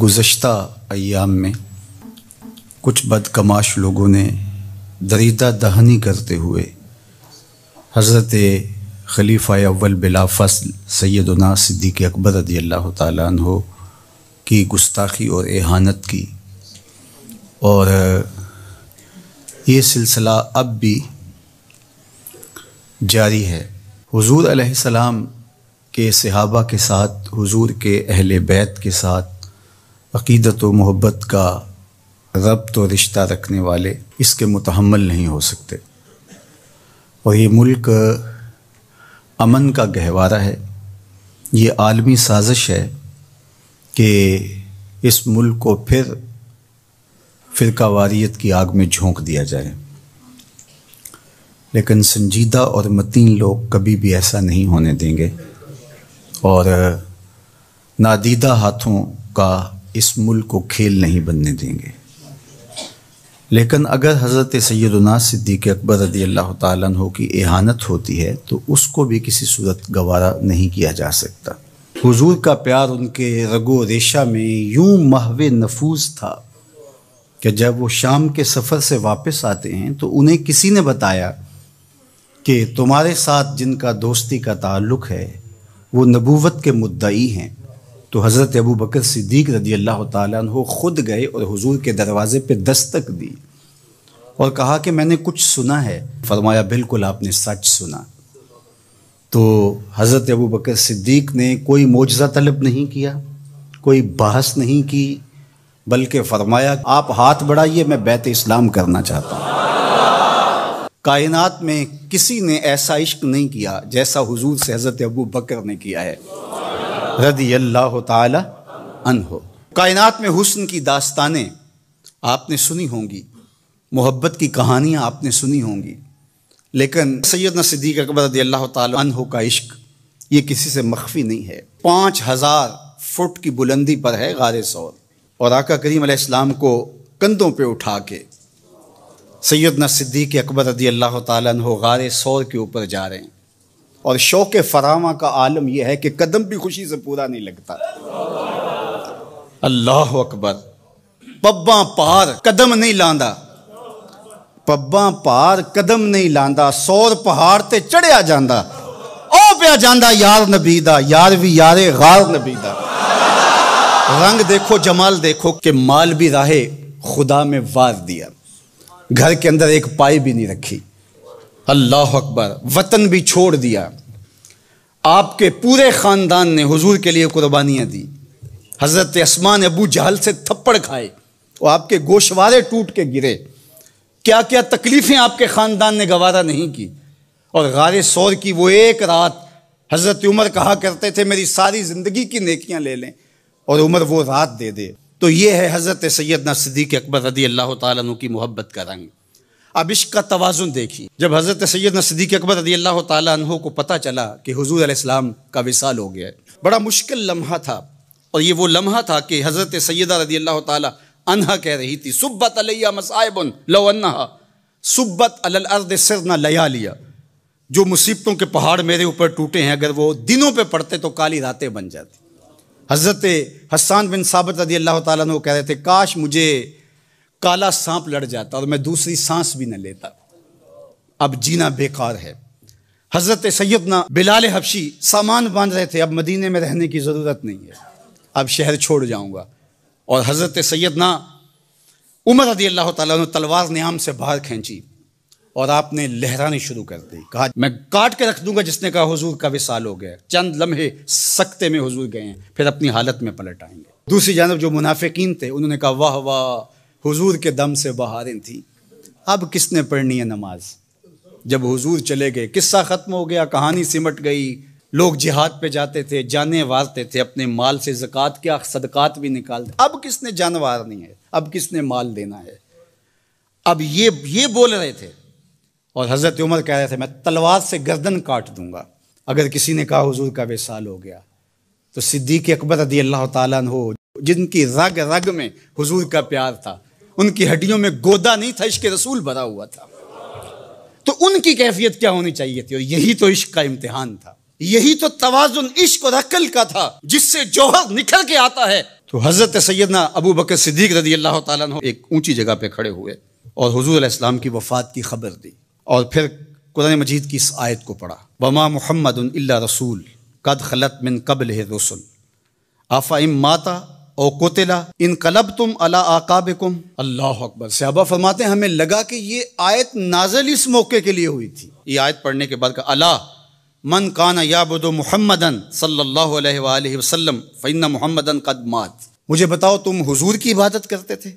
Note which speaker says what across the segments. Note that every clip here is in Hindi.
Speaker 1: गुज्त अयाम में कुछ बदकमाश लोगों ने दरीदा दहनी करते हुए हज़रत खलीफ़ा अव्वल बिला फसल सैदना सिद्दीक अकबर अदी अल्लाह हो की गुस्ताखी और एहानत की और ये सिलसिला अब भी जारी है हुजूर सलाम के सहाबा के साथ हुजूर के अहल बैत के साथ अकीदत व मोहब्बत का रब्त और रिश्ता रखने वाले इसके मुतहमल नहीं हो सकते और ये मुल्क अमन का गहवारा है ये आलमी साजिश है कि इस मुल्क को फिर फ़िरका वारियत की आग में झोंक दिया जाए लेकिन संजीदा और मतीन लोग कभी भी ऐसा नहीं होने देंगे और नादीदा हाथों का इस मुल्क को खेल नहीं बनने देंगे लेकिन अगर हज़रत सैदुना सिद्दीक अकबर रदी अल्लाह तु की एहानत होती है तो उसको भी किसी सूरत गवारा नहीं किया जा सकता हुजूर का प्यार उनके रगो रेशा में यूं महव नफूज था कि जब वो शाम के सफ़र से वापस आते हैं तो उन्हें किसी ने बताया कि तुम्हारे साथ जिनका दोस्ती का ताल्लुक़ है वो नबूवत के मुद्दई हैं तो हज़रत अबू बकर सिद्दीक रदी अल्लाह तु ख़ुद गए और हजूर के दरवाज़े पर दस्तक दी और कहा कि मैंने कुछ सुना है फरमाया बिल्कुल आपने सच सुना तो हज़रत अबू बकर सिद्दीक ने कोई मुआजा तलब नहीं किया कोई बहस नहीं की बल्कि फरमाया आप हाथ बढ़ाइए मैं बैत इस्लाम करना चाहता हूँ कायनात में किसी ने ऐसा इश्क नहीं किया जैसा हुजूर से हज़रत अबू बकर ने किया है रदी अल्लाह तन कायनात में हुस्न की दास्तानें आपने सुनी होंगी मोहब्बत की कहानियाँ आपने सुनी होंगी लेकिन न सिद्दीक अकबर रदी अल्लाह तन का इश्क ये किसी से मख्फी नहीं है पाँच हज़ार फुट की बुलंदी पर है गार सौर और आका करीम इस्लाम को कंधों पे उठा के सैदना सिद्दीक अकबर रदी अल्लाह तन गार सौर के ऊपर जा रहे हैं और शौक फरामा का आलम यह है कि कदम भी खुशी से पूरा नहीं लगता अल्लाह अकबर पब्बा पार कदम नहीं लांदा पब्बा पार कदम नहीं लांदा सौर पहाड़ ते चढ़िया जांदा ओ ਪਿਆ ਜਾਂਦਾ यार नबीदा यार भी यारे गार ਗਾਰ रंग देखो जमाल देखो कि माल भी राहे खुदा में वार दिया घर के अंदर एक पाई भी नहीं रखी अल्लाह अकबर वतन भी छोड़ दिया आपके पूरे ख़ानदान ने हुजूर के लिए कुर्बानियाँ दी हज़रत आसमान अबू जहल से थप्पड़ खाए और आपके गोशवारे टूट के गिरे क्या क्या तकलीफ़ें आपके ख़ानदान ने गवारा नहीं की और गार शोर की वो एक रात हज़रत उमर कहा करते थे मेरी सारी ज़िंदगी की नेकियां ले लें और उमर वो रात दे दे तो ये है हज़रत सैदना सदीक अकबर रदी अल्लाह तु की मोहब्बत का रंग अब इश्क का तोज़ुन देखिए जब हज़रत सैद नसदीक अकबर रदी अल्लाह को पता चला कि हजूर आसमाम का विसाल हो गया बड़ा मुश्किल लम्हा था और ये वो लम्हा था कि हज़रत सैदा रदी अल्लाह तहा कह रही थी सुब्बत अलैया मसाइबन लो सुब्बत अल अर्द सिर न लया लिया जो मुसीबतों के पहाड़ मेरे ऊपर टूटे हैं अगर वो दिनों पर पड़ते तो काली रातें बन जाती हज़रत हसान बिन साबित रदी अल्लाह तह कह रहे थे काश मुझे काला सांप लड़ जाता और मैं दूसरी सांस भी न लेता अब जीना बेकार है हज़रत सैदना बिलाल हबशी सामान बांध रहे थे अब मदीने में रहने की ज़रूरत नहीं है अब शहर छोड़ जाऊंगा और हज़रत सैदना उमर रदी अल्लाह तला तलवार आम से बाहर खींची और आपने लहरानी शुरू कर दी कहा मैं काट के रख दूंगा जिसने कहा हुजूर का विशाल हो गया चंद लम्हे सख्ते में हुजूर गए हैं फिर अपनी हालत में पलट आएंगे दूसरी जानब जो मुनाफिकीन थे उन्होंने कहा वाह वाह हुजूर के दम से बहारें थी अब किसने पढ़नी है नमाज जब हुजूर चले गए किस्सा ख़त्म हो गया कहानी सिमट गई लोग जिहाद पे जाते थे जाने वारते थे अपने माल से ज़क़़त के सदक़ात भी निकालते अब किसने जानवारनी है अब किसने माल देना है अब ये ये बोल रहे थे और हज़रत उमर कह रहे थे मैं तलवार से गर्दन काट दूंगा अगर किसी ने कहा हुजूर का वेसाल हो गया तो सिद्दीक अकबर अदी अल्लाह ताला जिनकी रग रग में हुजूर का प्यार था उनकी हड्डियों में गोदा नहीं था इश्क रसूल भरा हुआ था तो उनकी कैफियत क्या होनी चाहिए थी और यही तो इश्क का इम्तिहान था यही तो तवाजुन इश्क और अकल का था जिससे जौहर निकल के आता है तो हजरत सैदना अबू बकर सिद्दीक रजी अल्लाह तु एक ऊंची जगह पे खड़े हुए और हजूर इस्लाम की वफात की खबर दी और फिर कुरान मजीद की इस आयत को पढ़ा बमा मोहम्मद रसूल कद खलत मिन कबल रसुल आफ़ा इम माता ओ कोतला इन कलब तुम अला कुम अल्लाह अकबर सहबा फरमाते हमें लगा कि ये आयत नाजल इस मौके के लिए हुई थी ये आयत पढ़ने के बाद का अला मन काना याबुद मोहम्मदन सल्लल्लाहु अलैहि वसल्लम फ़ैन मोहम्मदन मुझे बताओ तुम हुजूर की इबादत करते थे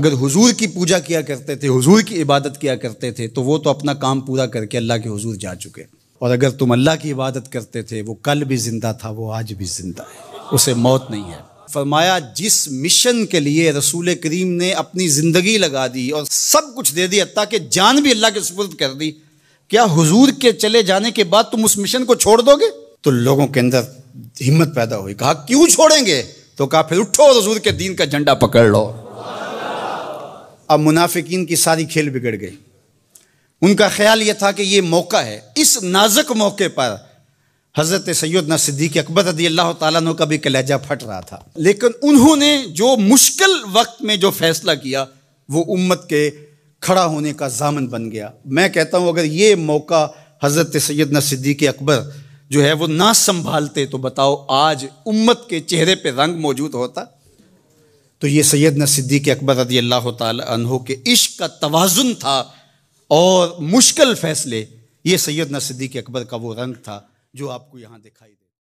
Speaker 1: अगर हुजूर की पूजा किया करते थे हुजूर की इबादत किया करते थे तो वो तो अपना काम पूरा करके अल्लाह के हुजूर जा चुके और अगर तुम अल्लाह की इबादत करते थे वो कल भी ज़िंदा था वो आज भी ज़िंदा है उसे मौत नहीं है फरमाया जिस मिशन के लिए रसूल करीम ने अपनी ज़िंदगी लगा दी और सब कुछ दे दिया ताकि जान भी अल्लाह के सुपुर्द कर दी क्या हुजूर के चले जाने के बाद तुम उस मिशन को छोड़ दोगे तो लोगों के अंदर हिम्मत पैदा हुई कहा क्यों छोड़ेंगे तो कहा फिर उठो रसूल के दीन का झंडा पकड़ लो अब मुनाफिकीन की सारी खेल बिगड़ गई उनका ख्याल यह था कि ये मौका है इस नाजुक मौके पर हज़रत सैदना सिद्दीक अकबर रदी अल्लाह तु का भी कलेजा फट रहा था लेकिन उन्होंने जो मुश्किल वक्त में जो फैसला किया वो उम्मत के खड़ा होने का जामन बन गया मैं कहता हूँ अगर ये मौका हज़रत सैदना सिद्दीक अकबर जो है वो ना संभालते तो बताओ आज उम्मत के चेहरे पर रंग मौजूद होता तो ये सैदना सिद्दीक अकबर रदी अल्लाह तु के इश्क का तोज़ुन था और मुश्किल फैसले ये सैदना सिद्दीक अकबर का वो रंग था जो आपको यहाँ दिखाई